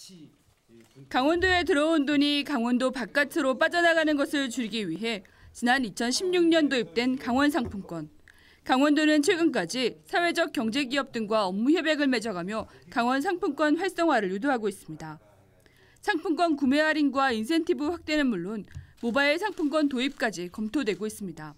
예, 강원도에 들어온 돈이 강원도 바깥으로 빠져나가는 것을 줄이기 위해 지난 2016년 도입된 강원 상품권. 강원도는 최근까지 사회적 경제 기업 등과 업무 협약을 맺어가며 강원 상품권 활성화를 유도하고 있습니다. 상품권 구매 할인과 인센티브 확대는 물론 모바일 상품권 도입까지 검토되고 있습니다.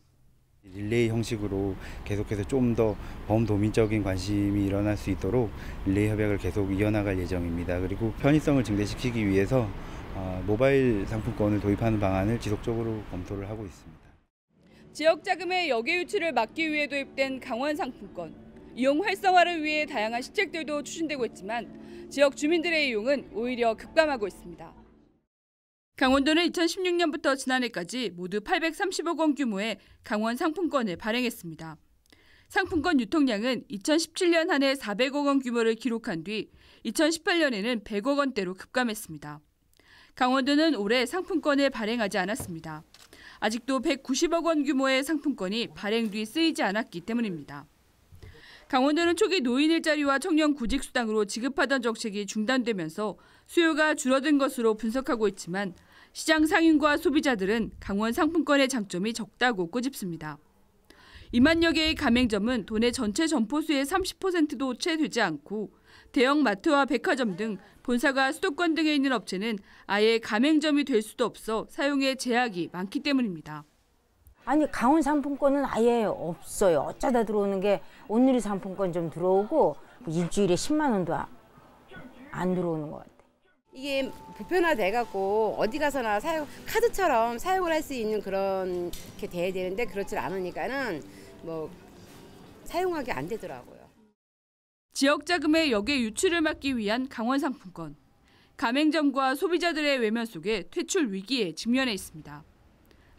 릴레이 형식으로 계속해서 좀 더 범도민적인 관심이 일어날 수 있도록 릴레이 협약을 계속 이어나갈 예정입니다. 그리고 편의성을 증대시키기 위해서 어, 모바일 상품권을 도입하는 방안을 지속적으로 검토를 하고 있습니다. 지역 자금의 여계 유출을 막기 위해 도입된 강원 상품권. 이용 활성화를 위해 다양한 시책들도 추진되고 있지만 지역 주민들의 이용은 오히려 급감하고 있습니다. 강원도는 2016년부터 지난해까지 모두 830억 원 규모의 강원 상품권을 발행했습니다. 상품권 유통량은 2017년 한해 400억 원 규모를 기록한 뒤 2018년에는 100억 원대로 급감했습니다. 강원도는 올해 상품권을 발행하지 않았습니다. 아직도 190억 원 규모의 상품권이 발행 뒤 쓰이지 않았기 때문입니다. 강원도는 초기 노인 일자리와 청년 구직 수당으로 지급하던 정책이 중단되면서 수요가 줄어든 것으로 분석하고 있지만 시장 상인과 소비자들은 강원 상품권의 장점이 적다고 꼬집습니다. 이만여 개의 가맹점은 도내 전체 점포수의 30%도 채 되지 않고 대형 마트와 백화점 등 본사가 수도권 등에 있는 업체는 아예 가맹점이 될 수도 없어 사용에 제약이 많기 때문입니다. 아니 강원 상품권은 아예 없어요. 어쩌다 들어오는 게 온누리 상품권 좀 들어오고 뭐 일주일에 10만 원도 안 들어오는 것 같아요. 이게 보편화돼갖고 어디 가서나 사용 카드처럼 사용을 할 수 있는 그런 게 돼야 되는데 그렇질 않으니까는 뭐 사용하기 안 되더라고요. 지역 자금의 역외 유출을 막기 위한 강원 상품권. 가맹점과 소비자들의 외면 속에 퇴출 위기에 직면해 있습니다.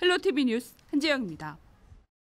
헬로 TV 뉴스 한재영입니다.